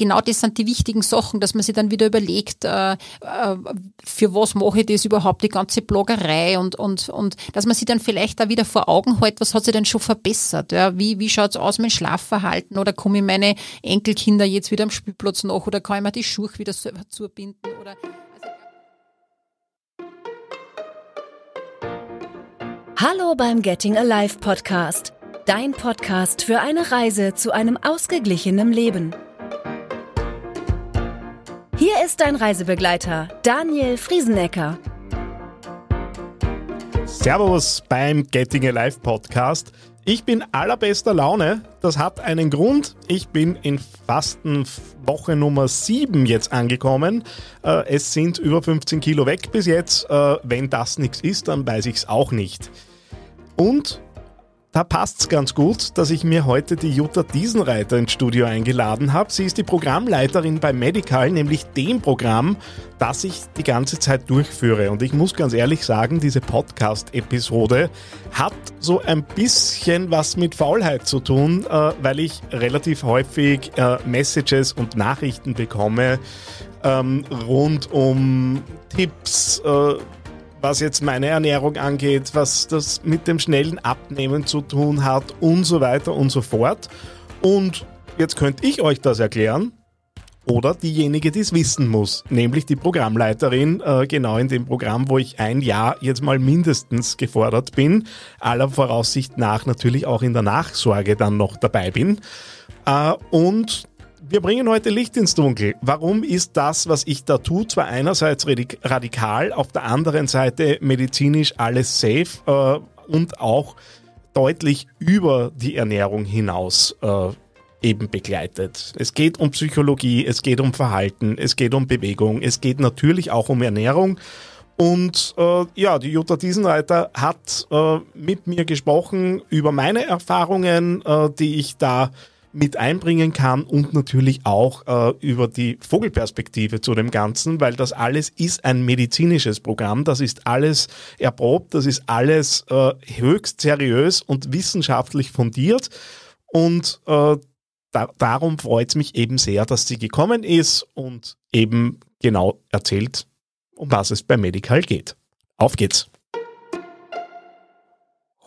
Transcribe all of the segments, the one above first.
genau das sind die wichtigen Sachen, dass man sich dann wieder überlegt, äh, äh, für was mache ich das überhaupt, die ganze Bloggerei und, und, und dass man sich dann vielleicht da wieder vor Augen hält, was hat sich denn schon verbessert? Ja? Wie, wie schaut es aus mit Schlafverhalten oder komme ich meine Enkelkinder jetzt wieder am Spielplatz nach oder kann ich mir die Schuhe wieder selber zubinden oder... Also, Hallo beim Getting Alive Podcast, dein Podcast für eine Reise zu einem ausgeglichenen Leben. Hier ist dein Reisebegleiter, Daniel Friesenecker. Servus beim Getting Alive Podcast. Ich bin allerbester Laune. Das hat einen Grund. Ich bin in Fastenwoche Nummer 7 jetzt angekommen. Äh, es sind über 15 Kilo weg bis jetzt. Äh, wenn das nichts ist, dann weiß ich es auch nicht. Und da passt's ganz gut, dass ich mir heute die Jutta Diesenreiter ins Studio eingeladen habe. Sie ist die Programmleiterin bei Medical, nämlich dem Programm, das ich die ganze Zeit durchführe. Und ich muss ganz ehrlich sagen, diese Podcast-Episode hat so ein bisschen was mit Faulheit zu tun, äh, weil ich relativ häufig äh, Messages und Nachrichten bekomme ähm, rund um Tipps. Äh, was jetzt meine Ernährung angeht, was das mit dem schnellen Abnehmen zu tun hat und so weiter und so fort. Und jetzt könnte ich euch das erklären. Oder diejenige, die es wissen muss, nämlich die Programmleiterin, äh, genau in dem Programm, wo ich ein Jahr jetzt mal mindestens gefordert bin, aller Voraussicht nach natürlich auch in der Nachsorge dann noch dabei bin. Äh, und wir bringen heute Licht ins Dunkel. Warum ist das, was ich da tue, zwar einerseits radikal, auf der anderen Seite medizinisch alles safe äh, und auch deutlich über die Ernährung hinaus äh, eben begleitet. Es geht um Psychologie, es geht um Verhalten, es geht um Bewegung, es geht natürlich auch um Ernährung. Und äh, ja, die Jutta Diesenreiter hat äh, mit mir gesprochen über meine Erfahrungen, äh, die ich da mit einbringen kann und natürlich auch äh, über die Vogelperspektive zu dem Ganzen, weil das alles ist ein medizinisches Programm, das ist alles erprobt, das ist alles äh, höchst seriös und wissenschaftlich fundiert und äh, da, darum freut es mich eben sehr, dass sie gekommen ist und eben genau erzählt, um was es bei Medical geht. Auf geht's!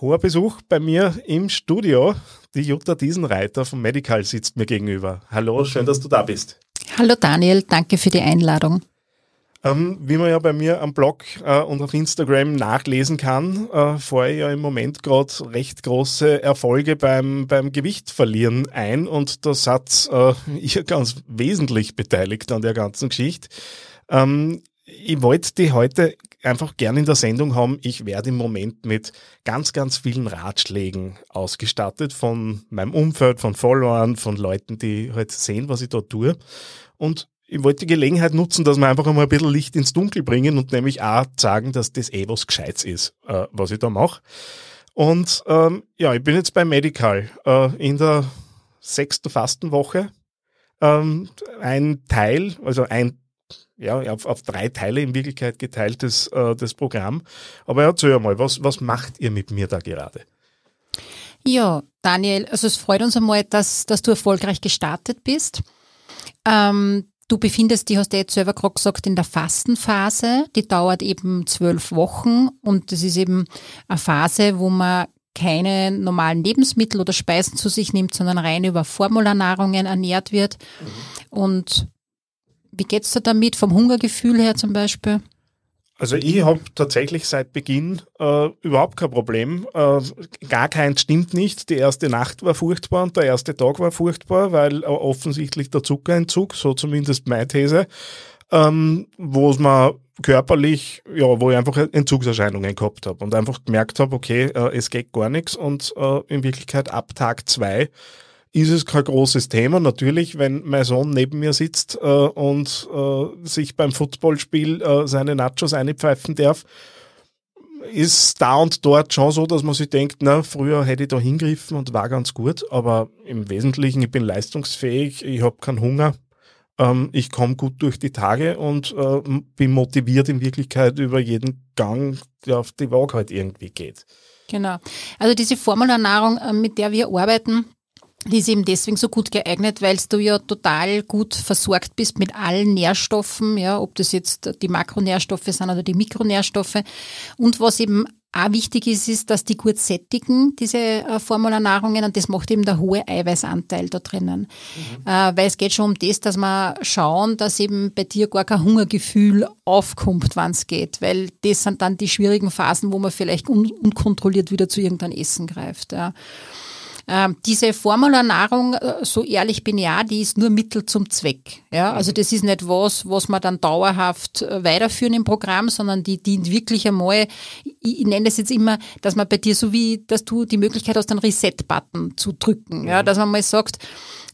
Hoher Besuch bei mir im Studio. Die Jutta Diesenreiter vom Medical sitzt mir gegenüber. Hallo, schön, dass du da bist. Hallo Daniel, danke für die Einladung. Ähm, wie man ja bei mir am Blog äh, und auf Instagram nachlesen kann, äh, fahre ich ja im Moment gerade recht große Erfolge beim, beim verlieren ein und das hat äh, ihr ganz wesentlich beteiligt an der ganzen Geschichte. Ähm, ich wollte die heute einfach gern in der Sendung haben. Ich werde im Moment mit ganz, ganz vielen Ratschlägen ausgestattet von meinem Umfeld, von Followern, von Leuten, die halt sehen, was ich da tue. Und ich wollte die Gelegenheit nutzen, dass wir einfach einmal ein bisschen Licht ins Dunkel bringen und nämlich auch sagen, dass das eh was Gescheites ist, äh, was ich da mache. Und ähm, ja, ich bin jetzt bei Medical äh, in der sechsten Fastenwoche. Ähm, ein Teil, also ein ja, auf, auf drei Teile in Wirklichkeit geteiltes äh, das Programm. Aber erzähl mal, was, was macht ihr mit mir da gerade? Ja, Daniel, also es freut uns einmal, dass, dass du erfolgreich gestartet bist. Ähm, du befindest dich, hast du jetzt selber gerade gesagt, in der Fastenphase. Die dauert eben zwölf Wochen und das ist eben eine Phase, wo man keine normalen Lebensmittel oder Speisen zu sich nimmt, sondern rein über Formularnahrungen ernährt wird. Mhm. Und wie geht's da damit vom Hungergefühl her zum Beispiel? Also ich habe tatsächlich seit Beginn äh, überhaupt kein Problem. Äh, gar keins stimmt nicht. Die erste Nacht war furchtbar und der erste Tag war furchtbar, weil äh, offensichtlich der Zuckerentzug, so zumindest meine These, ähm, wo es mir körperlich, ja, wo ich einfach Entzugserscheinungen gehabt habe und einfach gemerkt habe, okay, äh, es geht gar nichts und äh, in Wirklichkeit ab Tag zwei ist es kein großes Thema. Natürlich, wenn mein Sohn neben mir sitzt äh, und äh, sich beim Footballspiel äh, seine Nachos einpfeifen darf, ist da und dort schon so, dass man sich denkt, na, früher hätte ich da hingriffen und war ganz gut, aber im Wesentlichen, ich bin leistungsfähig, ich habe keinen Hunger, ähm, ich komme gut durch die Tage und äh, bin motiviert in Wirklichkeit über jeden Gang, der auf die Waage halt irgendwie geht. Genau. Also diese Formelernährung, äh, mit der wir arbeiten, die ist eben deswegen so gut geeignet, weil du ja total gut versorgt bist mit allen Nährstoffen, ja, ob das jetzt die Makronährstoffe sind oder die Mikronährstoffe. Und was eben auch wichtig ist, ist, dass die gut sättigen, diese äh, Formularnahrungen, und das macht eben der hohe Eiweißanteil da drinnen. Mhm. Äh, weil es geht schon um das, dass wir schauen, dass eben bei dir gar kein Hungergefühl aufkommt, wann es geht, weil das sind dann die schwierigen Phasen, wo man vielleicht un unkontrolliert wieder zu irgendeinem Essen greift. Ja. Ähm, diese Formularnahrung, äh, so ehrlich bin ich auch, die ist nur Mittel zum Zweck. Ja, also mhm. das ist nicht was, was man dann dauerhaft äh, weiterführen im Programm, sondern die dient wirklich einmal, ich, ich nenne es jetzt immer, dass man bei dir so wie, dass du die Möglichkeit hast, den Reset-Button zu drücken. Ja, mhm. dass man mal sagt,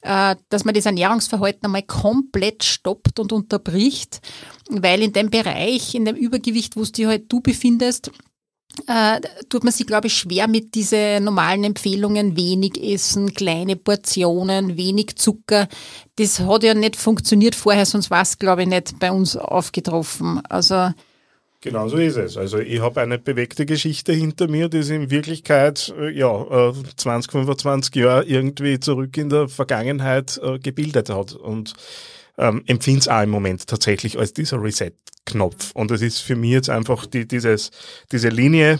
äh, dass man das Ernährungsverhalten einmal komplett stoppt und unterbricht, weil in dem Bereich, in dem Übergewicht, wo es dich halt du befindest, äh, tut man sich, glaube ich, schwer mit diesen normalen Empfehlungen, wenig essen, kleine Portionen, wenig Zucker. Das hat ja nicht funktioniert vorher, sonst war es, glaube ich, nicht bei uns aufgetroffen. Also Genau so ist es. Also ich habe eine bewegte Geschichte hinter mir, die sich in Wirklichkeit äh, ja, 20, äh, 25 Jahre irgendwie zurück in der Vergangenheit äh, gebildet hat. Und ähm, empfinde es auch im Moment tatsächlich als dieser Reset-Knopf. Und es ist für mich jetzt einfach die, dieses, diese Linie,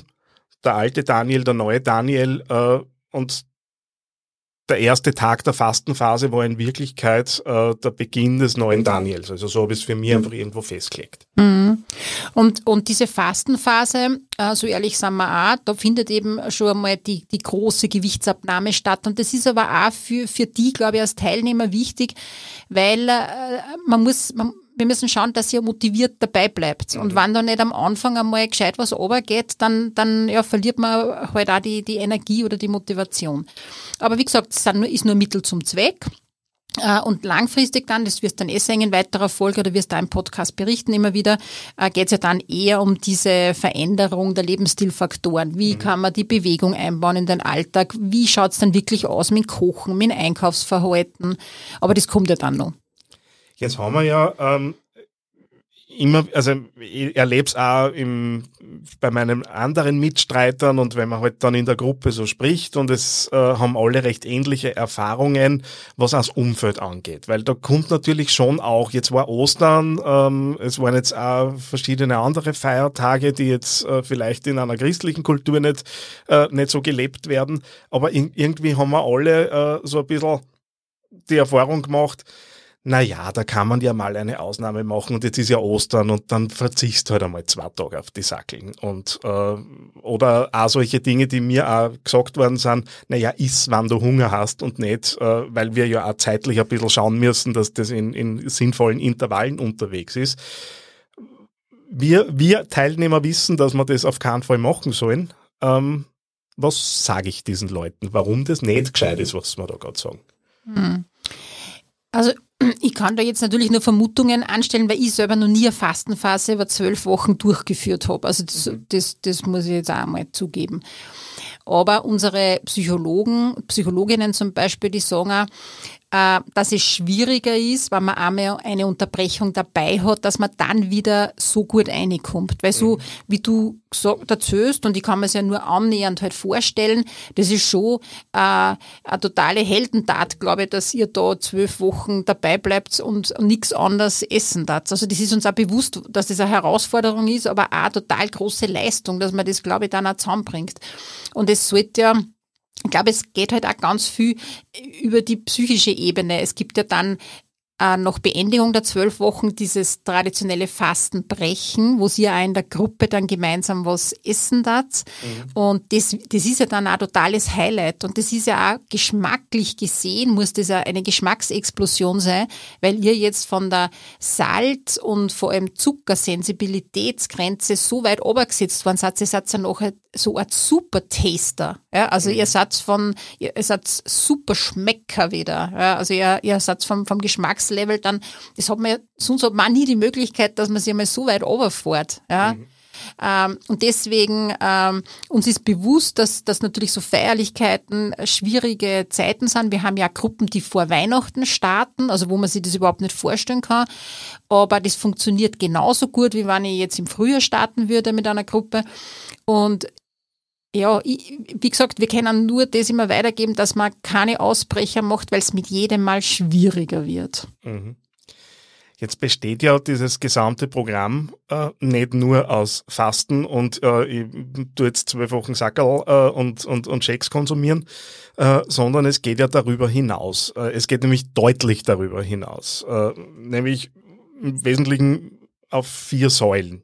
der alte Daniel, der neue Daniel äh, und der erste Tag der Fastenphase war in Wirklichkeit äh, der Beginn des neuen Daniels. Also so habe ich es für mich mhm. einfach irgendwo festgelegt. Mhm. Und, und diese Fastenphase, äh, so ehrlich sind wir auch, da findet eben schon einmal die, die große Gewichtsabnahme statt. Und das ist aber auch für, für die, glaube ich, als Teilnehmer wichtig, weil äh, man muss, man, wir müssen schauen, dass ihr motiviert dabei bleibt. Und mhm. wenn da nicht am Anfang einmal gescheit was runtergeht, dann, dann ja, verliert man halt auch die, die Energie oder die Motivation. Aber wie gesagt, es sind nur, ist nur Mittel zum Zweck. Äh, und langfristig dann, das wirst du dann eh sehen in weiterer Folge oder wirst da im Podcast berichten immer wieder, äh, geht es ja dann eher um diese Veränderung der Lebensstilfaktoren. Wie mhm. kann man die Bewegung einbauen in den Alltag? Wie schaut es dann wirklich aus mit Kochen, mit Einkaufsverhalten? Aber das kommt ja dann noch. Jetzt haben wir ja ähm, immer, also ich erlebe es auch im, bei meinen anderen Mitstreitern und wenn man halt dann in der Gruppe so spricht und es äh, haben alle recht ähnliche Erfahrungen, was das Umfeld angeht. Weil da kommt natürlich schon auch, jetzt war Ostern, ähm, es waren jetzt auch verschiedene andere Feiertage, die jetzt äh, vielleicht in einer christlichen Kultur nicht, äh, nicht so gelebt werden, aber in, irgendwie haben wir alle äh, so ein bisschen die Erfahrung gemacht, naja, da kann man ja mal eine Ausnahme machen und jetzt ist ja Ostern und dann verzichst halt einmal zwei Tage auf die Sackeln. Und, äh, oder auch solche Dinge, die mir auch gesagt worden sind, naja, iss, wann du Hunger hast und nicht, äh, weil wir ja auch zeitlich ein bisschen schauen müssen, dass das in, in sinnvollen Intervallen unterwegs ist. Wir, wir Teilnehmer wissen, dass wir das auf keinen Fall machen sollen. Ähm, was sage ich diesen Leuten? Warum das nicht gescheit ist, was wir da gerade sagen? Hm. Also ich kann da jetzt natürlich nur Vermutungen anstellen, weil ich selber noch nie eine Fastenphase über zwölf Wochen durchgeführt habe. Also das, mhm. das, das muss ich jetzt auch mal zugeben. Aber unsere Psychologen, Psychologinnen zum Beispiel, die sagen auch, äh, dass es schwieriger ist, wenn man einmal eine Unterbrechung dabei hat, dass man dann wieder so gut reinkommt. Weil so, mhm. wie du gesagt erzählst, und ich kann mir es ja nur annähernd halt vorstellen, das ist schon äh, eine totale Heldentat, glaube ich, dass ihr da zwölf Wochen dabei bleibt und nichts anderes essen darf. Also das ist uns auch bewusst, dass das eine Herausforderung ist, aber auch eine total große Leistung, dass man das, glaube ich, dann auch zusammenbringt. Und es sollte ja ich glaube, es geht halt auch ganz viel über die psychische Ebene. Es gibt ja dann äh, nach Beendigung der zwölf Wochen dieses traditionelle Fastenbrechen, wo sie ja in der Gruppe dann gemeinsam was essen darf. Mhm. Und das, das ist ja dann auch totales Highlight. Und das ist ja auch geschmacklich gesehen, muss das ja eine Geschmacksexplosion sein, weil ihr jetzt von der Salz- und vor allem Zuckersensibilitätsgrenze so weit obergesetzt worden seid, ihr seid ja nachher so Art Supertaster. Ja? Also mhm. ihr Satz von, ihr Satz Superschmecker wieder. Ja? Also ihr, ihr Satz vom, vom Geschmackslevel dann, das hat man, sonst hat man nie die Möglichkeit, dass man sich einmal so weit runterfährt. Ja? Mhm. Ähm, und deswegen, ähm, uns ist bewusst, dass, dass natürlich so Feierlichkeiten schwierige Zeiten sind. Wir haben ja Gruppen, die vor Weihnachten starten, also wo man sich das überhaupt nicht vorstellen kann. Aber das funktioniert genauso gut, wie wenn ich jetzt im Frühjahr starten würde mit einer Gruppe. Und ja, ich, wie gesagt, wir können nur das immer weitergeben, dass man keine Ausbrecher macht, weil es mit jedem Mal schwieriger wird. Mhm. Jetzt besteht ja dieses gesamte Programm äh, nicht nur aus Fasten und äh, ich tue jetzt zwölf Wochen Sackerl äh, und, und, und Shakes konsumieren, äh, sondern es geht ja darüber hinaus. Äh, es geht nämlich deutlich darüber hinaus. Äh, nämlich im Wesentlichen auf vier Säulen.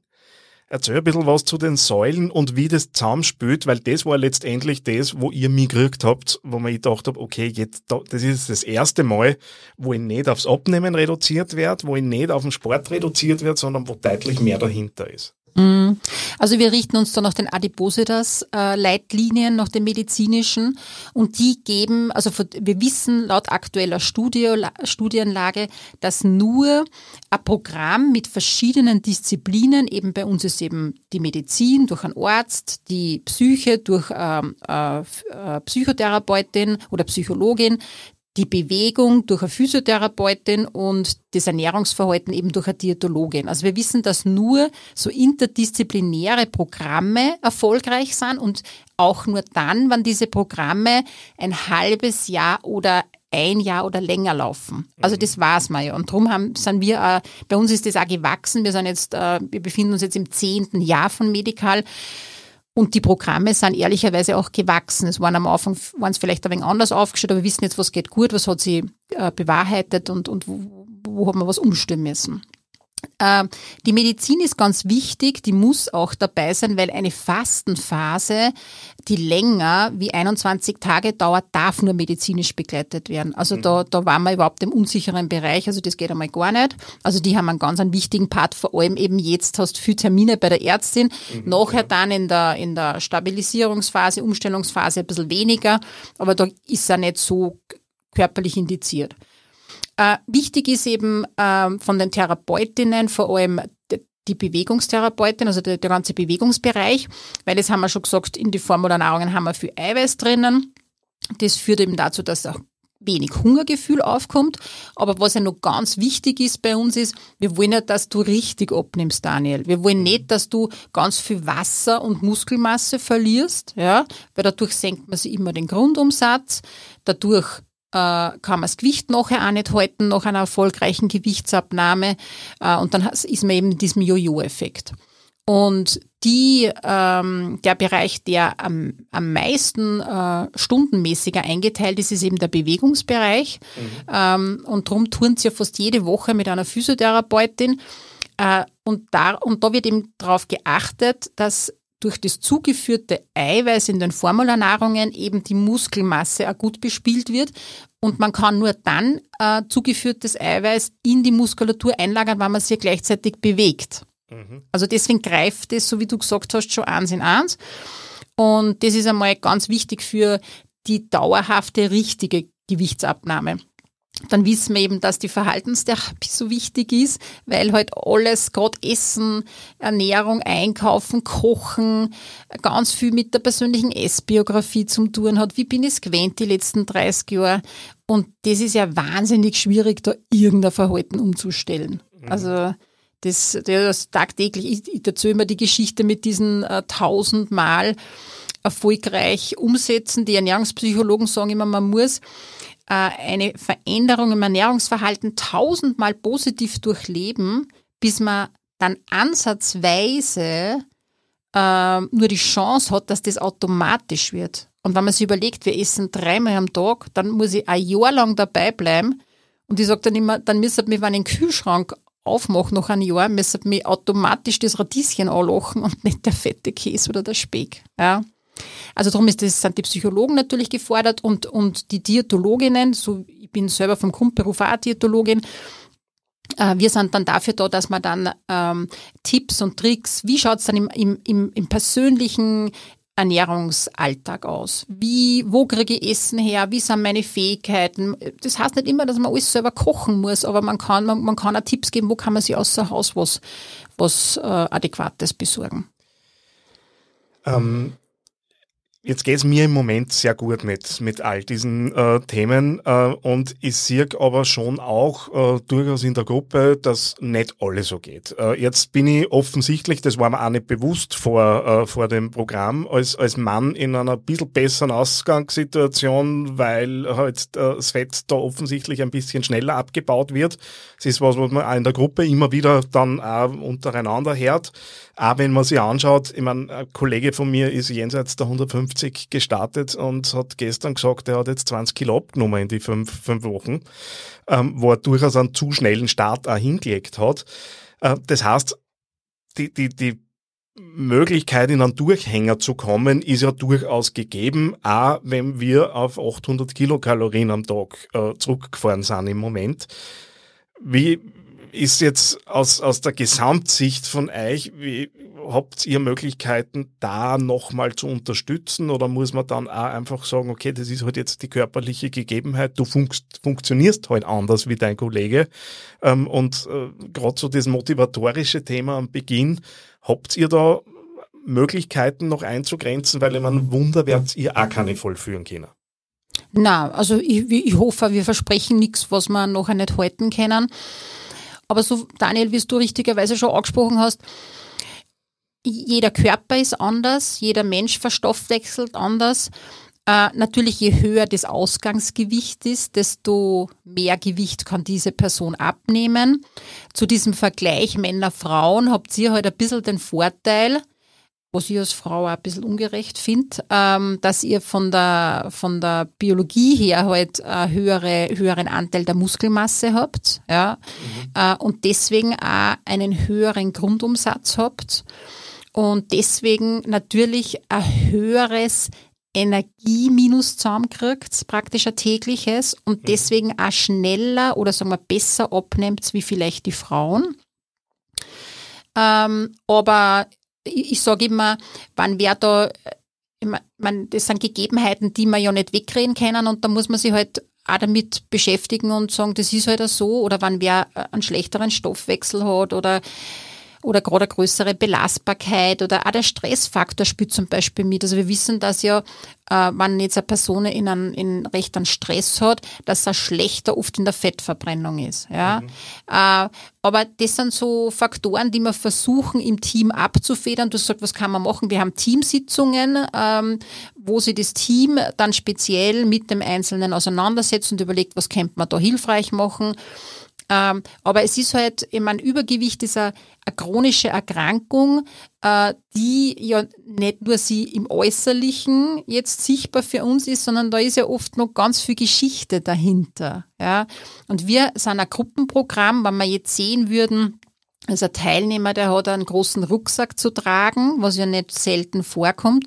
Erzähl ein bisschen was zu den Säulen und wie das zusammenspielt, weil das war letztendlich das, wo ihr mich migriert habt, wo man gedacht habe, okay, jetzt, das ist das erste Mal, wo ich nicht aufs Abnehmen reduziert werde, wo ich nicht auf den Sport reduziert werde, sondern wo deutlich mehr dahinter ist. Mhm. Also wir richten uns dann nach den Adipositas-Leitlinien, äh, nach den medizinischen und die geben, also wir wissen laut aktueller Studie, Studienlage, dass nur ein Programm mit verschiedenen Disziplinen, eben bei uns ist eben die Medizin durch einen Arzt, die Psyche durch ähm, äh, äh, Psychotherapeutin oder Psychologin, die Bewegung durch eine Physiotherapeutin und das Ernährungsverhalten eben durch eine Diätologin. Also wir wissen, dass nur so interdisziplinäre Programme erfolgreich sind und auch nur dann, wenn diese Programme ein halbes Jahr oder ein Jahr oder länger laufen. Also das mhm. war's mal ja. Und darum haben, sind wir, äh, bei uns ist das auch gewachsen. Wir sind jetzt, äh, wir befinden uns jetzt im zehnten Jahr von Medical. Und die Programme sind ehrlicherweise auch gewachsen. Es waren am Anfang, waren es vielleicht ein wenig anders aufgestellt, aber wir wissen jetzt, was geht gut, was hat sie äh, bewahrheitet und, und wo, wo haben wir was umstellen müssen. Ähm, die Medizin ist ganz wichtig, die muss auch dabei sein, weil eine Fastenphase, die länger wie 21 Tage dauert, darf nur medizinisch begleitet werden. Also mhm. da, da waren wir überhaupt im unsicheren Bereich, also das geht einmal gar nicht. Also die haben einen ganz einen wichtigen Part, vor allem eben jetzt hast du viele Termine bei der Ärztin, mhm, nachher ja. dann in der, in der Stabilisierungsphase, Umstellungsphase ein bisschen weniger, aber da ist er nicht so körperlich indiziert. Äh, wichtig ist eben äh, von den Therapeutinnen vor allem die Bewegungstherapeutin, also der, der, ganze Bewegungsbereich, weil das haben wir schon gesagt, in die Formula-Nahrungen haben wir viel Eiweiß drinnen. Das führt eben dazu, dass auch wenig Hungergefühl aufkommt. Aber was ja noch ganz wichtig ist bei uns ist, wir wollen ja, dass du richtig abnimmst, Daniel. Wir wollen mhm. nicht, dass du ganz viel Wasser und Muskelmasse verlierst, ja, weil dadurch senkt man sich immer den Grundumsatz. Dadurch äh, kann man das Gewicht nachher auch nicht halten nach einer erfolgreichen Gewichtsabnahme äh, und dann ist man eben in diesem Jojo-Effekt. Und die, ähm, der Bereich, der am, am meisten äh, stundenmäßiger eingeteilt ist, ist eben der Bewegungsbereich. Mhm. Ähm, und darum tun sie ja fast jede Woche mit einer Physiotherapeutin. Äh, und, da, und da wird eben darauf geachtet, dass durch das zugeführte Eiweiß in den Formularnahrungen eben die Muskelmasse auch gut bespielt wird. Und man kann nur dann äh, zugeführtes Eiweiß in die Muskulatur einlagern, wenn man sie gleichzeitig bewegt. Mhm. Also deswegen greift das, so wie du gesagt hast, schon eins in eins. Und das ist einmal ganz wichtig für die dauerhafte, richtige Gewichtsabnahme dann wissen wir eben, dass die Verhaltenstherapie so wichtig ist, weil halt alles, gerade Essen, Ernährung, Einkaufen, Kochen, ganz viel mit der persönlichen Essbiografie zum tun hat. Wie bin ich es gewähnt die letzten 30 Jahre? Und das ist ja wahnsinnig schwierig, da irgendein Verhalten umzustellen. Mhm. Also das, das tagtäglich, ich, ich erzähle immer die Geschichte mit diesen äh, tausendmal äh, erfolgreich umsetzen. Die Ernährungspsychologen sagen immer, man muss äh, eine Veränderung im Ernährungsverhalten tausendmal positiv durchleben, bis man dann ansatzweise äh, nur die Chance hat, dass das automatisch wird. Und wenn man sich überlegt, wir essen dreimal am Tag, dann muss ich ein Jahr lang dabei bleiben. Und ich sage dann immer, dann müsste mich, wenn ich den Kühlschrank aufmache nach einem Jahr, müsste mich automatisch das Radieschen anlachen und nicht der fette Käse oder der Speck. Ja. Also darum ist das, sind die Psychologen natürlich gefordert und, und die Diätologinnen, so ich bin selber vom Grundberuf auch Diätologin, äh, wir sind dann dafür da, dass man dann ähm, Tipps und Tricks, wie schaut es dann im, im, im, im persönlichen Ernährungsalltag aus? Wie, wo kriege ich Essen her? Wie sind meine Fähigkeiten? Das heißt nicht immer, dass man alles selber kochen muss, aber man kann, man, man kann auch Tipps geben, wo kann man sich außer Haus was, was äh, Adäquates besorgen. Ähm, Jetzt geht es mir im Moment sehr gut mit, mit all diesen äh, Themen äh, und ich sehe aber schon auch äh, durchaus in der Gruppe, dass nicht alle so geht. Äh, jetzt bin ich offensichtlich, das war mir auch nicht bewusst vor, äh, vor dem Programm, als, als Mann in einer bisschen besseren Ausgangssituation, weil halt äh, das Fett da offensichtlich ein bisschen schneller abgebaut wird das ist was, was man auch in der Gruppe immer wieder dann auch untereinander hört. Auch wenn man sich anschaut, ich meine, ein Kollege von mir ist jenseits der 150 gestartet und hat gestern gesagt, er hat jetzt 20 Kilo abgenommen in die fünf, fünf Wochen, ähm, wo er durchaus einen zu schnellen Start auch hingelegt hat. Äh, das heißt, die, die, die Möglichkeit, in einen Durchhänger zu kommen, ist ja durchaus gegeben, auch wenn wir auf 800 Kilokalorien am Tag äh, zurückgefahren sind im Moment. Wie ist jetzt aus, aus der Gesamtsicht von euch, wie habt ihr Möglichkeiten, da nochmal zu unterstützen oder muss man dann auch einfach sagen, okay, das ist halt jetzt die körperliche Gegebenheit, du funkst, funktionierst halt anders wie dein Kollege ähm, und äh, gerade so das motivatorische Thema am Beginn, habt ihr da Möglichkeiten noch einzugrenzen, weil ich meine, Wunder werdet ihr auch keine vollführen können. Na, also ich, ich, hoffe, wir versprechen nichts, was wir nachher nicht halten können. Aber so, Daniel, wie du richtigerweise schon angesprochen hast, jeder Körper ist anders, jeder Mensch verstoffwechselt anders. Äh, natürlich, je höher das Ausgangsgewicht ist, desto mehr Gewicht kann diese Person abnehmen. Zu diesem Vergleich Männer-Frauen habt ihr halt ein bisschen den Vorteil, was ich als Frau auch ein bisschen ungerecht finde, ähm, dass ihr von der, von der Biologie her halt einen höhere, höheren Anteil der Muskelmasse habt ja? Mhm. Äh, und deswegen auch einen höheren Grundumsatz habt und deswegen natürlich ein höheres Energieminus zusammenkriegt, praktisch ein tägliches und mhm. deswegen auch schneller oder sagen wir besser abnimmt wie vielleicht die Frauen. Ähm, aber ich, ich sage immer, wann wer da, ich mein, das sind Gegebenheiten, die man ja nicht wegreden können und da muss man sich halt auch damit beschäftigen und sagen, das ist halt auch so oder wann wer einen schlechteren Stoffwechsel hat oder oder gerade eine größere Belastbarkeit oder auch der Stressfaktor spielt zum Beispiel mit. Also wir wissen, dass ja, äh, wenn jetzt eine Person in, einen, in recht an Stress hat, dass er schlechter oft in der Fettverbrennung ist. Ja? Mhm. Äh, aber das sind so Faktoren, die wir versuchen im Team abzufedern. Du sagst, was kann man machen? Wir haben Teamsitzungen, ähm, wo sich das Team dann speziell mit dem Einzelnen auseinandersetzt und überlegt, was könnte man da hilfreich machen. Ähm, aber es ist halt, ich meine, Übergewicht ist eine, eine chronische Erkrankung, äh, die ja nicht nur sie im Äußerlichen jetzt sichtbar für uns ist, sondern da ist ja oft noch ganz viel Geschichte dahinter. Ja? Und wir sind ein Gruppenprogramm, wenn wir jetzt sehen würden, also ein Teilnehmer, der hat einen großen Rucksack zu tragen, was ja nicht selten vorkommt.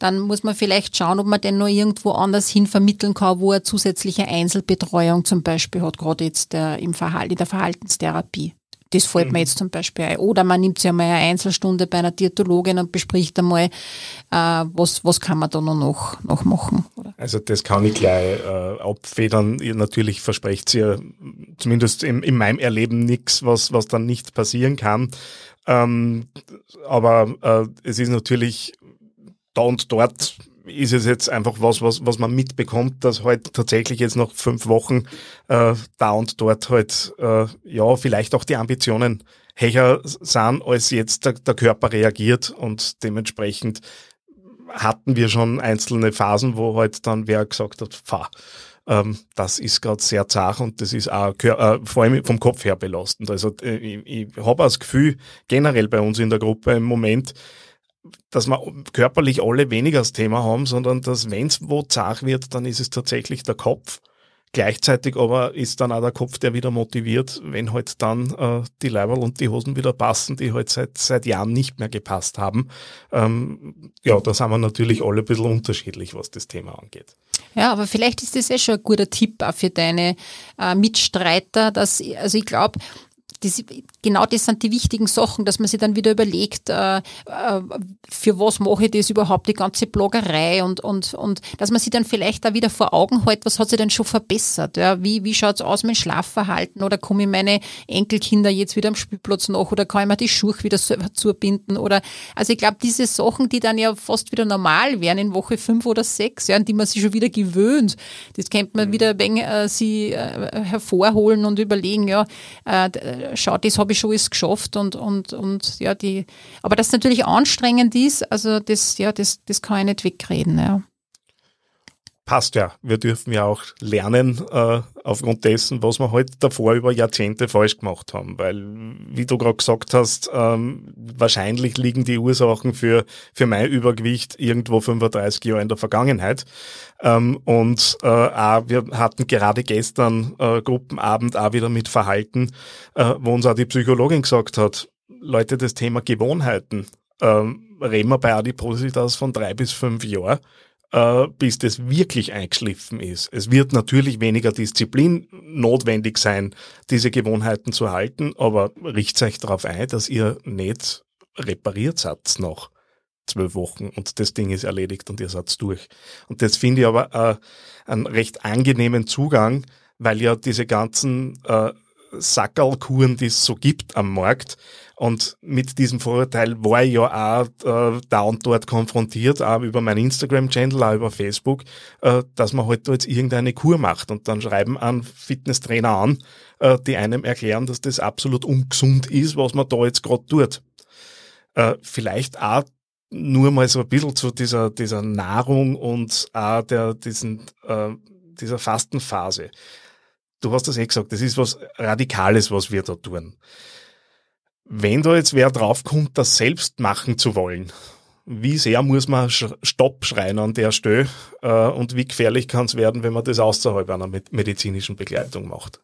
Dann muss man vielleicht schauen, ob man den noch irgendwo anders hin vermitteln kann, wo er zusätzliche Einzelbetreuung zum Beispiel hat, gerade jetzt der, im Verhalt, in der Verhaltenstherapie. Das fällt mhm. mir jetzt zum Beispiel ein. Oder man nimmt sich einmal eine Einzelstunde bei einer Diätologin und bespricht einmal, äh, was, was kann man da noch, noch machen. Oder? Also das kann ich gleich äh, abfedern. Ihr natürlich versprecht ihr zumindest in, in meinem Erleben nichts, was, was dann nicht passieren kann. Ähm, aber äh, es ist natürlich da und dort ist es jetzt einfach was, was, was man mitbekommt, dass halt tatsächlich jetzt nach fünf Wochen äh, da und dort halt, äh, ja, vielleicht auch die Ambitionen hecher sind, als jetzt der, der Körper reagiert und dementsprechend hatten wir schon einzelne Phasen, wo halt dann wer gesagt hat, fahr. Ähm, das ist gerade sehr zart und das ist auch äh, vor allem vom Kopf her belastend. Also äh, ich, ich habe das Gefühl, generell bei uns in der Gruppe im Moment, dass wir körperlich alle weniger das Thema haben, sondern dass wenn es wo zart wird, dann ist es tatsächlich der Kopf. Gleichzeitig aber ist dann auch der Kopf, der wieder motiviert, wenn halt dann äh, die Leiberl und die Hosen wieder passen, die halt seit, seit Jahren nicht mehr gepasst haben. Ähm, ja, da sind wir natürlich alle ein bisschen unterschiedlich, was das Thema angeht. Ja, aber vielleicht ist das ja eh schon ein guter Tipp auch für deine äh, Mitstreiter, dass, also ich glaube, das, genau das sind die wichtigen Sachen, dass man sich dann wieder überlegt, äh, äh, für was mache ich das überhaupt, die ganze Bloggerei und, und, und dass man sich dann vielleicht da wieder vor Augen hält, was hat sich denn schon verbessert? Ja? Wie, wie schaut es aus mit Schlafverhalten oder komme ich meine Enkelkinder jetzt wieder am Spielplatz nach oder kann ich mir die Schuhe wieder selber zubinden? Oder, also ich glaube, diese Sachen, die dann ja fast wieder normal wären in Woche fünf oder sechs, ja, an die man sich schon wieder gewöhnt, das könnte man mhm. wieder ein wenig, äh, sie äh, hervorholen und überlegen, ja, äh, schaut, das habe ich schon alles geschafft und, und, und ja, die, aber das natürlich anstrengend ist, also das, ja, das, das kann ich nicht wegreden, ja passt ja. Wir dürfen ja auch lernen äh, aufgrund dessen, was wir heute halt davor über Jahrzehnte falsch gemacht haben. Weil, wie du gerade gesagt hast, ähm, wahrscheinlich liegen die Ursachen für, für mein Übergewicht irgendwo 35 Jahre in der Vergangenheit. Ähm, und äh, auch, wir hatten gerade gestern äh, Gruppenabend auch wieder mit Verhalten, äh, wo uns auch die Psychologin gesagt hat, Leute, das Thema Gewohnheiten. Ähm, reden wir bei Adipositas von drei bis fünf Jahren äh, bis das wirklich eingeschliffen ist. Es wird natürlich weniger Disziplin notwendig sein, diese Gewohnheiten zu halten, aber richtet euch darauf ein, dass ihr nicht repariert seid noch zwölf Wochen und das Ding ist erledigt und ihr seid durch. Und das finde ich aber äh, einen recht angenehmen Zugang, weil ja diese ganzen äh, Sackerlkuren, die es so gibt am Markt. Und mit diesem Vorurteil war ich ja auch äh, da und dort konfrontiert, auch über meinen Instagram-Channel, auch über Facebook, äh, dass man heute halt jetzt irgendeine Kur macht. Und dann schreiben an Fitnesstrainer an, äh, die einem erklären, dass das absolut ungesund ist, was man da jetzt gerade tut. Äh, vielleicht auch nur mal so ein bisschen zu dieser, dieser Nahrung und auch der, diesen, äh, dieser Fastenphase du hast das eh gesagt, das ist was Radikales, was wir da tun. Wenn da jetzt wer draufkommt, das selbst machen zu wollen, wie sehr muss man Stopp schreien an der Stelle äh, und wie gefährlich kann es werden, wenn man das außerhalb einer medizinischen Begleitung macht?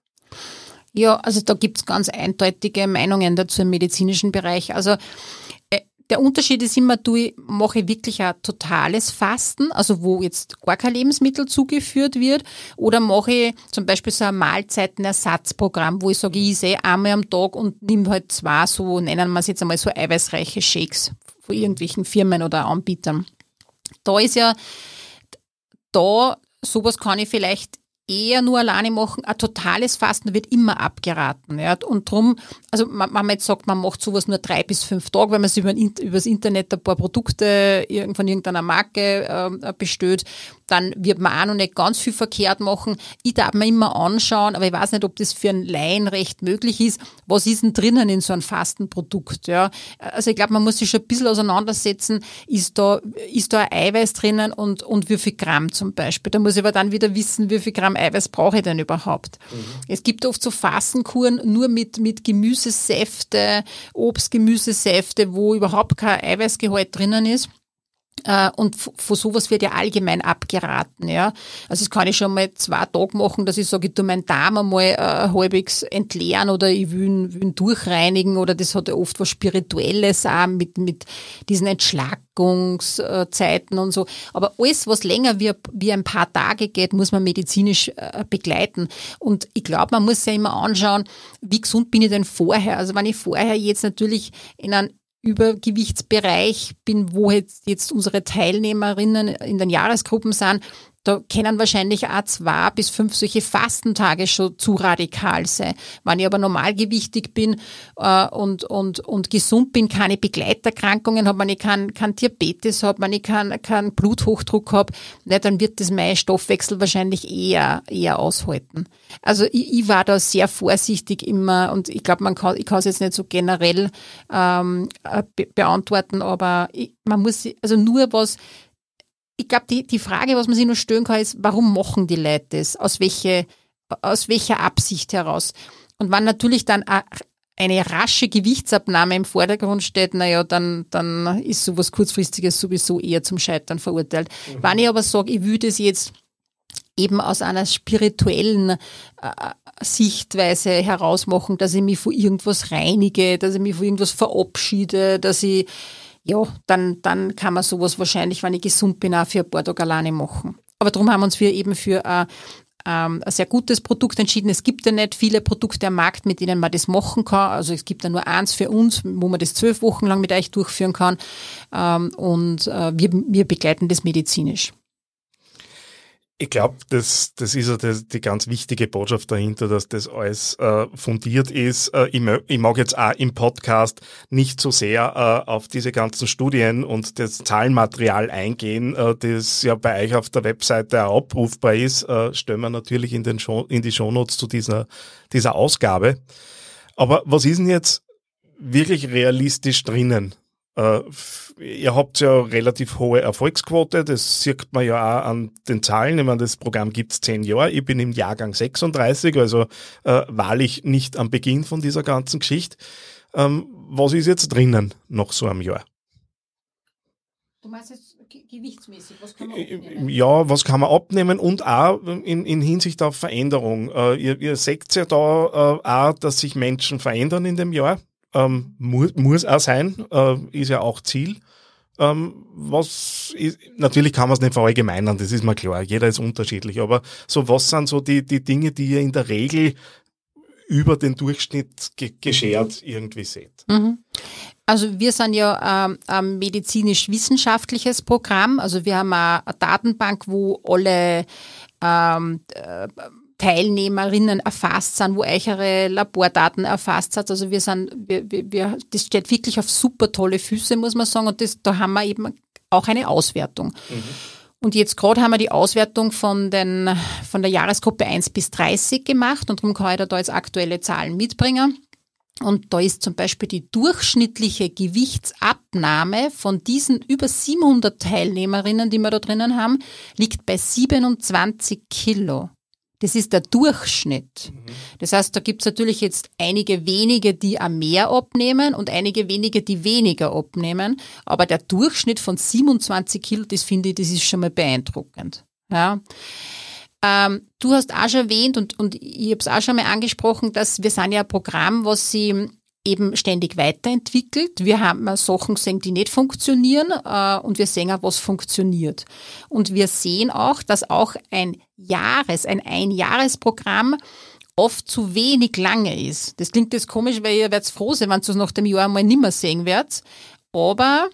Ja, also da gibt es ganz eindeutige Meinungen dazu im medizinischen Bereich. Also der Unterschied ist immer, du mache wirklich ein totales Fasten, also wo jetzt gar kein Lebensmittel zugeführt wird, oder mache ich zum Beispiel so ein Mahlzeitenersatzprogramm, wo ich sage, ich sehe einmal am Tag und nehme halt zwei so, nennen wir es jetzt einmal so eiweißreiche Shakes von irgendwelchen Firmen oder Anbietern. Da ist ja, da sowas kann ich vielleicht eher nur alleine machen. Ein totales Fasten wird immer abgeraten. Ja. Und drum, also man, man jetzt sagt, man macht sowas nur drei bis fünf Tage, wenn man sich über, das Internet ein paar Produkte von irgendeiner Marke äh, bestellt, dann wird man auch noch nicht ganz viel verkehrt machen. Ich darf mir immer anschauen, aber ich weiß nicht, ob das für ein Laien recht möglich ist. Was ist denn drinnen in so einem Fastenprodukt? Ja. Also ich glaube, man muss sich schon ein bisschen auseinandersetzen, ist da, ist da ein Eiweiß drinnen und, und wie viel Gramm zum Beispiel. Da muss ich aber dann wieder wissen, wie viel Gramm Eiweiß äh, brauche ich denn überhaupt? Mhm. Es gibt oft so Fassenkuren nur mit, mit Gemüsesäfte, Obstgemüsesäfte, wo überhaupt kein Eiweißgehalt drinnen ist. Äh, und von sowas wird ja allgemein abgeraten. Ja. Also das kann ich schon mal zwei Tage machen, dass ich sage, ich tue meinen Darm einmal äh, halbwegs entleeren oder ich will ihn, will ihn durchreinigen oder das hat ja oft was Spirituelles auch mit, mit diesen Entschlackungszeiten äh, und so. Aber alles, was länger wie, wie ein paar Tage geht, muss man medizinisch äh, begleiten. Und ich glaube, man muss ja immer anschauen, wie gesund bin ich denn vorher. Also wenn ich vorher jetzt natürlich in einem Übergewichtsbereich bin, wo jetzt, jetzt unsere Teilnehmerinnen in den Jahresgruppen sind, da können wahrscheinlich auch zwei bis fünf solche Fastentage schon zu radikal sein. Wenn ich aber normalgewichtig bin äh, und, und, und gesund bin, keine Begleiterkrankungen habe, wenn ich keinen kein Diabetes habe, wenn ich keinen kein Bluthochdruck habe, ne, dann wird das mein Stoffwechsel wahrscheinlich eher, eher aushalten. Also ich, ich war da sehr vorsichtig immer und ich glaube, man kann, ich kann es jetzt nicht so generell ähm, äh, be beantworten, aber ich, man muss, also nur was ich glaube, die, die Frage, was man sich nur stellen kann, ist, warum machen die Leute das? Aus, welche, aus welcher Absicht heraus? Und wenn natürlich dann eine rasche Gewichtsabnahme im Vordergrund steht, naja, dann, dann ist sowas Kurzfristiges sowieso eher zum Scheitern verurteilt. Mhm. Wenn ich aber sage, ich würde es jetzt eben aus einer spirituellen äh, Sichtweise herausmachen, dass ich mich von irgendwas reinige, dass ich mich von irgendwas verabschiede, dass ich ja, dann, dann kann man sowas wahrscheinlich, wenn ich gesund bin, auch für ein paar Tage alleine machen. Aber darum haben uns wir eben für ein, äh, ähm, ein sehr gutes Produkt entschieden. Es gibt ja nicht viele Produkte am Markt, mit denen man das machen kann. Also es gibt ja nur eins für uns, wo man das zwölf Wochen lang mit euch durchführen kann. Ähm, und äh, wir, wir begleiten das medizinisch. Ich glaube, das, das ist ja das, die ganz wichtige Botschaft dahinter, dass das alles äh, fundiert ist. Äh, ich, ich, mag jetzt auch im Podcast nicht so sehr äh, auf diese ganzen Studien und das Zahlenmaterial eingehen, äh, das ja bei euch auf der Webseite auch abrufbar ist. Äh, stellen wir natürlich in, den Show, in die Shownotes zu dieser, dieser Ausgabe. Aber was ist denn jetzt wirklich realistisch drinnen? Äh, ihr habt ja relativ hohe Erfolgsquote, das sieht man ja auch an den Zahlen. Ich meine, das Programm gibt es zehn Jahre, ich bin im Jahrgang 36, also äh, wahrlich nicht am Beginn von dieser ganzen Geschichte. Ähm, was ist jetzt drinnen nach so einem Jahr? Du meinst jetzt gewichtsmäßig, was kann man abnehmen? Ja, was kann man abnehmen und auch in, in Hinsicht auf Veränderung. Äh, ihr, ihr seht ja da äh, auch, dass sich Menschen verändern in dem Jahr ähm, muss, muss auch sein, äh, ist ja auch Ziel. Ähm, was ist, natürlich kann man es nicht verallgemeinern, das ist mir klar, jeder ist unterschiedlich, aber so was sind so die, die Dinge, die ihr in der Regel über den Durchschnitt ge geschert mhm. irgendwie seht? Mhm. Also wir sind ja ähm, ein medizinisch-wissenschaftliches Programm, also wir haben eine Datenbank, wo alle ähm, äh, Teilnehmerinnen erfasst sind, wo eure Labordaten erfasst sind. Also wir sind, wir, wir, das steht wirklich auf super tolle Füße, muss man sagen. Und das, da haben wir eben auch eine Auswertung. Mhm. Und jetzt gerade haben wir die Auswertung von, den, von der Jahresgruppe 1 bis 30 gemacht und darum kann ich da jetzt aktuelle Zahlen mitbringen. Und da ist zum Beispiel die durchschnittliche Gewichtsabnahme von diesen über 700 Teilnehmerinnen, die wir da drinnen haben, liegt bei 27 Kilo. Das ist der Durchschnitt. Das heißt, da gibt es natürlich jetzt einige wenige, die am mehr abnehmen und einige wenige, die weniger abnehmen. Aber der Durchschnitt von 27 Kilo, das finde ich, das ist schon mal beeindruckend. Ja. Ähm, du hast auch schon erwähnt und, und ich habe es auch schon mal angesprochen, dass wir sind ja ein Programm, was sie eben ständig weiterentwickelt. Wir haben Sachen gesehen, die nicht funktionieren äh, und wir sehen auch, was funktioniert. Und wir sehen auch, dass auch ein Jahres, ein Einjahresprogramm oft zu wenig lange ist. Das klingt jetzt komisch, weil ihr werdet froh sein, wenn ihr es nach dem Jahr einmal mehr sehen werdet. Aber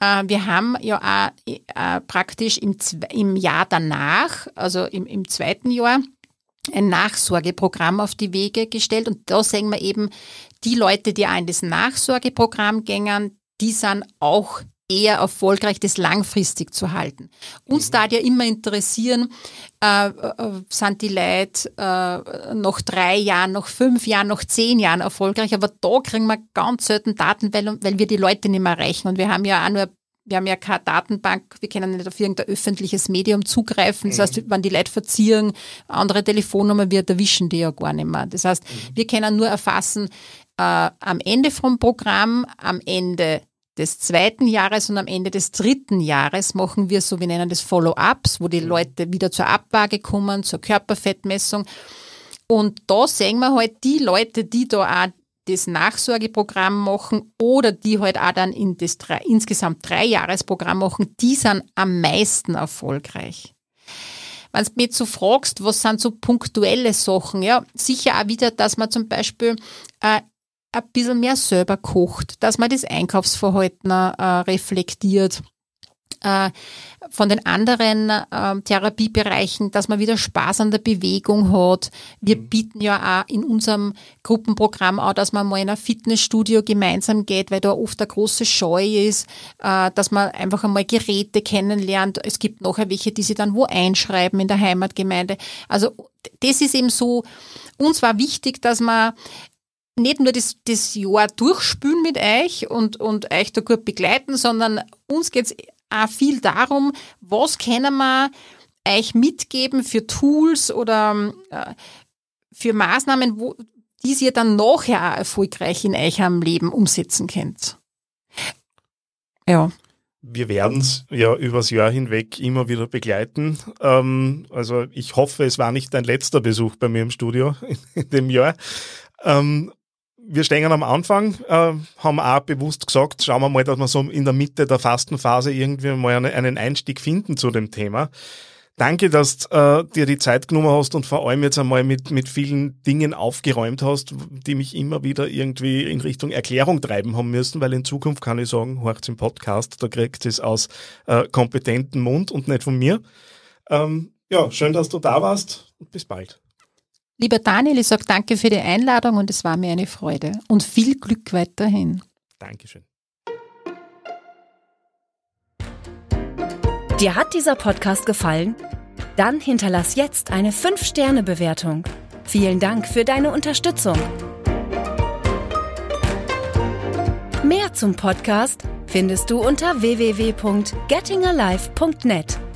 äh, wir haben ja auch äh, praktisch im, Jahr danach, also im zweiten Jahr, ein Nachsorgeprogramm auf die Wege gestellt und da sehen wir eben, die Leute, die auch in das Nachsorgeprogramm gängen, die sind auch eher erfolgreich, das langfristig zu halten. Uns mhm. da ja immer interessieren, äh, äh, sind die Leute äh, nach drei Jahren, nach fünf Jahren, nach zehn Jahren erfolgreich, aber da kriegen wir ganz selten Daten, weil, weil wir die Leute nicht mehr erreichen. Und wir haben ja auch nur wir haben ja keine Datenbank, wir können nicht auf irgendein öffentliches Medium zugreifen. Das heißt, mhm. wenn die Leute verzieren, andere Telefonnummern, wir erwischen die ja gar nicht mehr. Das heißt, mhm. wir können nur erfassen, äh, am Ende vom Programm, am Ende des zweiten Jahres und am Ende des dritten Jahres machen wir so, wir nennen das Follow-ups, wo die mhm. Leute wieder zur Abwaage kommen, zur Körperfettmessung. Und da sehen wir halt die Leute, die da auch das Nachsorgeprogramm machen oder die halt auch dann in das drei, insgesamt Dreijahresprogramm machen, die sind am meisten erfolgreich. Wenn du mich so fragst, was sind so punktuelle Sachen, ja, sicher auch wieder, dass man zum Beispiel äh, ein bisschen mehr selber kocht, dass man das Einkaufsverhalten äh, reflektiert äh, von den anderen äh, Therapiebereichen, dass man wieder Spaß an der Bewegung hat. Wir mhm. bieten ja auch in unserem Gruppenprogramm auch, dass man mal in ein Fitnessstudio gemeinsam geht, weil da oft eine große Scheu ist, äh, dass man einfach einmal Geräte kennenlernt. Es gibt nachher welche, die sie dann wo einschreiben in der Heimatgemeinde. Also das ist eben so, uns war wichtig, dass man nicht nur das, das Jahr durchspülen mit euch und, und euch da gut begleiten, sondern uns geht es auch viel darum, was können wir euch mitgeben für Tools oder äh, für Maßnahmen, wo, die ihr dann nachher auch erfolgreich in eurem Leben umsetzen könnt. Ja. Wir werden es ja übers Jahr hinweg immer wieder begleiten. Ähm, also ich hoffe, es war nicht dein letzter Besuch bei mir im Studio in, in dem Jahr. Ähm, wir stehen am Anfang, äh, haben auch bewusst gesagt, schauen wir mal, dass wir so in der Mitte der Fastenphase irgendwie mal einen Einstieg finden zu dem Thema. Danke, dass äh, dir die Zeit genommen hast und vor allem jetzt einmal mit, mit vielen Dingen aufgeräumt hast, die mich immer wieder irgendwie in Richtung Erklärung treiben haben müssen, weil in Zukunft kann ich sagen, hört im Podcast, da kriegt es aus äh, kompetenten Mund und nicht von mir. Ähm, ja, schön, dass du da warst und bis bald. Lieber Daniel, ich sage danke für die Einladung und es war mir eine Freude und viel Glück weiterhin. Dankeschön. Dir hat dieser Podcast gefallen? Dann hinterlass jetzt eine 5-Sterne-Bewertung. Vielen Dank für deine Unterstützung. Mehr zum Podcast findest du unter www.gettingalive.net.